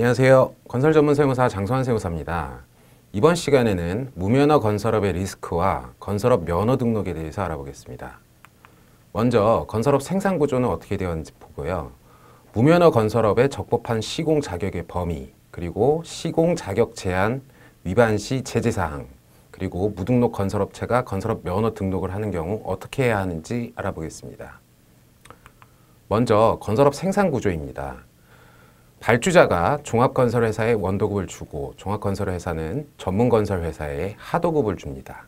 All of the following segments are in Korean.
안녕하세요. 건설 전문 세무사 장소환 세무사입니다. 이번 시간에는 무면허 건설업의 리스크와 건설업 면허 등록에 대해서 알아보겠습니다. 먼저 건설업 생산 구조는 어떻게 되었는지 보고요. 무면허 건설업의 적법한 시공 자격의 범위, 그리고 시공 자격 제한 위반 시 제재 사항, 그리고 무등록 건설업체가 건설업 면허 등록을 하는 경우 어떻게 해야 하는지 알아보겠습니다. 먼저 건설업 생산 구조입니다. 발주자가 종합건설회사에 원도급을 주고 종합건설회사는 전문건설회사에 하도급을 줍니다.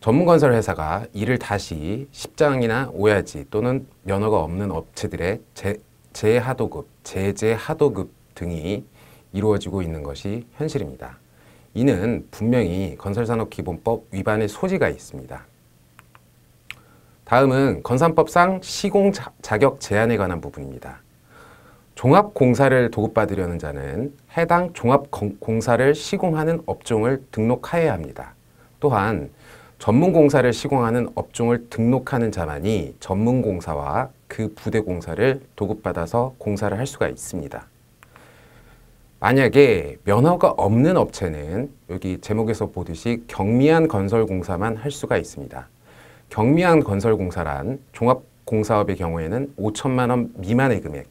전문건설회사가 이를 다시 10장이나 오야지 또는 면허가 없는 업체들의 재하도급, 제재하도급 등이 이루어지고 있는 것이 현실입니다. 이는 분명히 건설산업기본법 위반의 소지가 있습니다. 다음은 건산법상 시공 자격 제한에 관한 부분입니다. 종합공사를 도급받으려는 자는 해당 종합공사를 시공하는 업종을 등록하여야 합니다. 또한 전문공사를 시공하는 업종을 등록하는 자만이 전문공사와 그 부대공사를 도급받아서 공사를 할 수가 있습니다. 만약에 면허가 없는 업체는 여기 제목에서 보듯이 경미한 건설공사만 할 수가 있습니다. 경미한 건설공사란 종합공사업의 경우에는 5천만 원 미만의 금액,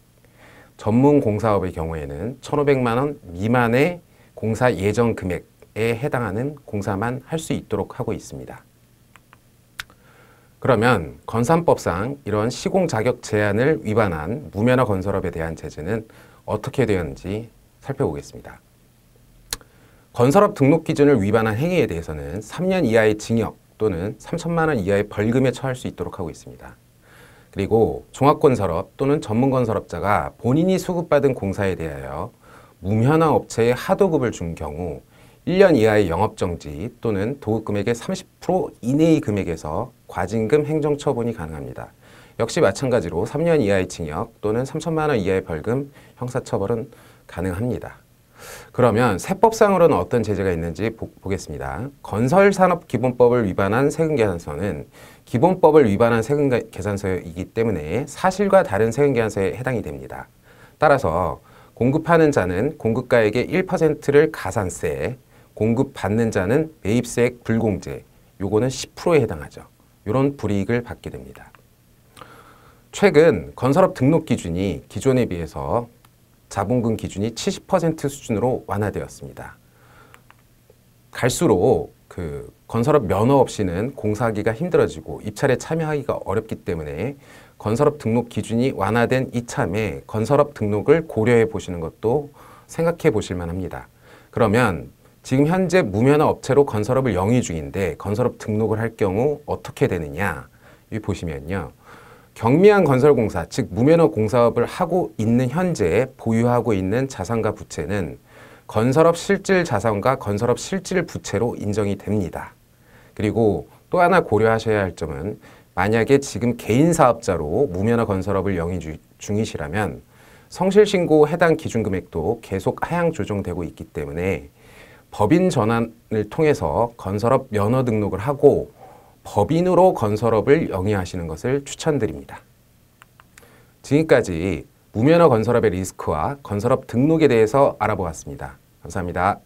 전문 공사업의 경우에는 1,500만 원 미만의 공사 예정 금액에 해당하는 공사만 할 수 있도록 하고 있습니다. 그러면 건산법상 이런 시공 자격 제한을 위반한 무면허 건설업에 대한 제재는 어떻게 되었는지 살펴보겠습니다. 건설업 등록 기준을 위반한 행위에 대해서는 3년 이하의 징역 또는 3천만 원 이하의 벌금에 처할 수 있도록 하고 있습니다. 그리고 종합건설업 또는 전문건설업자가 본인이 수급받은 공사에 대하여 무면허 업체에 하도급을 준 경우 1년 이하의 영업정지 또는 도급금액의 30% 이내의 금액에서 과징금 행정처분이 가능합니다. 역시 마찬가지로 3년 이하의 징역 또는 3천만 원 이하의 벌금 형사처벌은 가능합니다. 그러면 세법상으로는 어떤 제재가 있는지 보, 겠습니다 건설산업기본법을 위반한 세금계산서는 기본법을 위반한 세금계산서이기 때문에 사실과 다른 세금계산서에 해당이 됩니다. 따라서 공급하는 자는 공급가액의 1%를 가산세, 공급받는 자는 매입세액 불공제, 요거는 10%에 해당하죠. 이런 불이익을 받게 됩니다. 최근 건설업 등록 기준이 기존에 비해서 자본금 기준이 70% 수준으로 완화되었습니다. 갈수록 그 건설업 면허 없이는 공사하기가 힘들어지고 입찰에 참여하기가 어렵기 때문에 건설업 등록 기준이 완화된 이참에 건설업 등록을 고려해 보시는 것도 생각해 보실 만합니다. 그러면 지금 현재 무면허 업체로 건설업을 영위 중인데 건설업 등록을 할 경우 어떻게 되느냐 보시면요. 경미한 건설공사, 즉 무면허 공사업을 하고 있는 현재 보유하고 있는 자산과 부채는 건설업 실질 자산과 건설업 실질 부채로 인정이 됩니다. 그리고 또 하나 고려하셔야 할 점은 만약에 지금 개인 사업자로 무면허 건설업을 영위 중이시라면 성실신고 해당 기준 금액도 계속 하향 조정되고 있기 때문에 법인 전환을 통해서 건설업 면허 등록을 하고 법인으로 건설업을 영위하시는 것을 추천드립니다. 지금까지 무면허 건설업의 리스크와 건설업 등록에 대해서 알아보았습니다. 감사합니다.